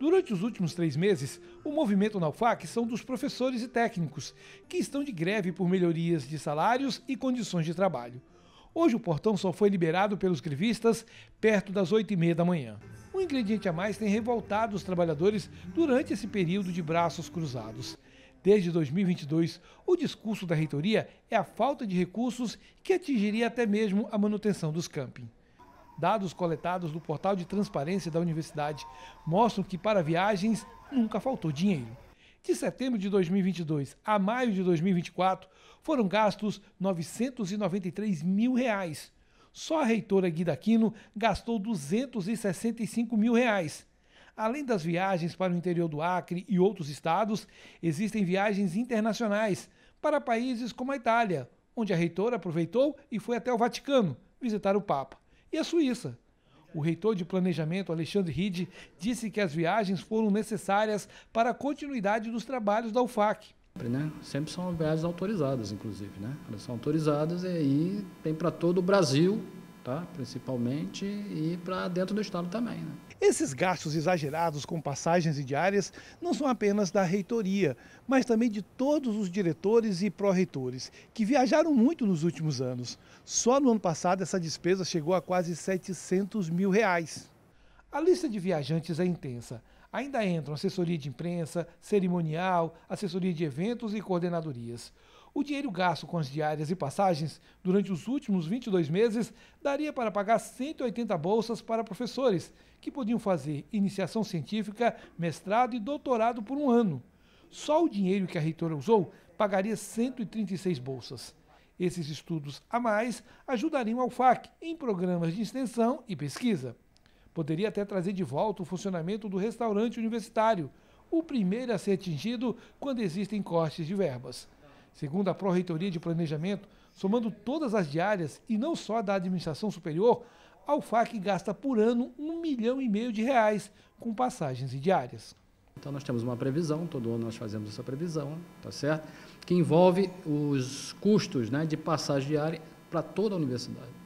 Durante os últimos três meses, o movimento na UFAC são dos professores e técnicos, que estão de greve por melhorias de salários e condições de trabalho. Hoje o portão só foi liberado pelos grevistas perto das 8h30 da manhã. Um ingrediente a mais tem revoltado os trabalhadores durante esse período de braços cruzados. Desde 2022, o discurso da reitoria é a falta de recursos que atingiria até mesmo a manutenção dos campings. Dados coletados do portal de transparência da universidade mostram que para viagens nunca faltou dinheiro. De setembro de 2022 a maio de 2024, foram gastos R$ 993 mil. Reais. Só a reitora Guida Aquino gastou R$ 265 mil. Reais. Além das viagens para o interior do Acre e outros estados, existem viagens internacionais para países como a Itália, onde a reitora aproveitou e foi até o Vaticano visitar o Papa e a Suíça. O reitor de planejamento, Alexandre Ride, disse que as viagens foram necessárias para a continuidade dos trabalhos da UFAC. Né? Sempre são viagens autorizadas, inclusive. Né? Elas são autorizadas e aí tem para todo o Brasil tá? principalmente, e para dentro do Estado também. Né? Esses gastos exagerados com passagens e diárias não são apenas da reitoria, mas também de todos os diretores e pró-reitores, que viajaram muito nos últimos anos. Só no ano passado essa despesa chegou a quase 700 mil reais. A lista de viajantes é intensa. Ainda entram assessoria de imprensa, cerimonial, assessoria de eventos e coordenadorias. O dinheiro gasto com as diárias e passagens durante os últimos 22 meses daria para pagar 180 bolsas para professores, que podiam fazer iniciação científica, mestrado e doutorado por um ano. Só o dinheiro que a reitora usou pagaria 136 bolsas. Esses estudos a mais ajudariam ao FAC em programas de extensão e pesquisa. Poderia até trazer de volta o funcionamento do restaurante universitário, o primeiro a ser atingido quando existem cortes de verbas. Segundo a Pró-Reitoria de Planejamento, somando todas as diárias e não só da administração superior, a UFAC gasta por ano um milhão e meio de reais com passagens e diárias. Então nós temos uma previsão, todo ano nós fazemos essa previsão, tá certo? Que envolve os custos né, de passagem diária para toda a universidade.